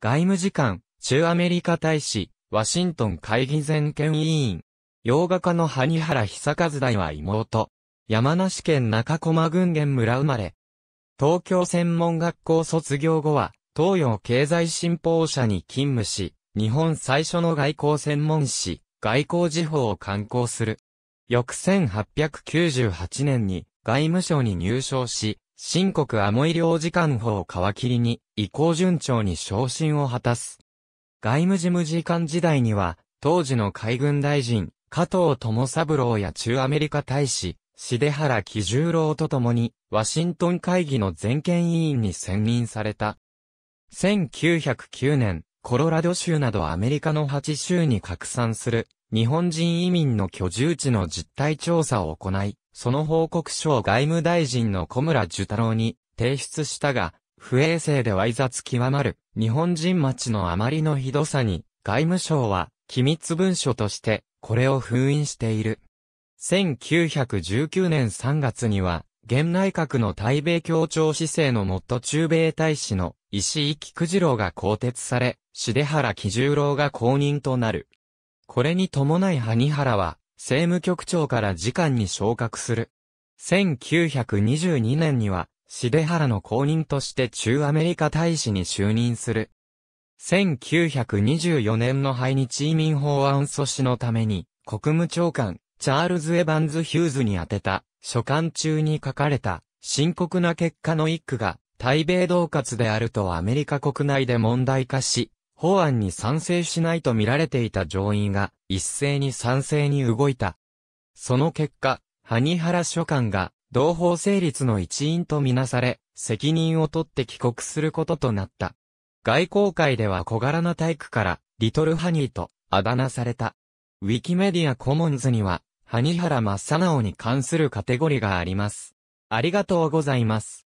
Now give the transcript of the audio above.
外務次官、中アメリカ大使、ワシントン会議全権委員。洋画家の萩原久和大は妹。山梨県中駒郡原村生まれ。東京専門学校卒業後は、東洋経済新報社に勤務し、日本最初の外交専門誌、外交時報を刊行する。翌1898年に外務省に入省し、新国アモイ領事館法を皮切りに、移行順調に昇進を果たす。外務事務次官時代には、当時の海軍大臣、加藤智三郎や中アメリカ大使、重原喜十郎と共に、ワシントン会議の全権委員に選任された。1909年、コロラド州などアメリカの8州に拡散する、日本人移民の居住地の実態調査を行い、その報告書を外務大臣の小村寿太郎に提出したが、不衛生で猥雑極まる日本人町のあまりのひどさに、外務省は機密文書としてこれを封印している。1919年3月には、現内閣の対米協調姿勢のもっと中米大使の石井菊次郎が更迭され、重原喜十郎が公認となる。これに伴い萩原は、政務局長から次官に昇格する。1922年には、シデハラの公認として中アメリカ大使に就任する。1924年の排日移民法案阻止のために、国務長官、チャールズ・エヴァンズ・ヒューズに宛てた、書簡中に書かれた、深刻な結果の一句が、対米同活であるとアメリカ国内で問題化し、法案に賛成しないと見られていた上院が、一斉に賛成に動いた。その結果、萩原書簡が同法成立の一員とみなされ、責任を取って帰国することとなった。外交界では小柄な体育から、リトルハニーとあだ名された。ウィキメディアコモンズには、萩原正直に関するカテゴリーがあります。ありがとうございます。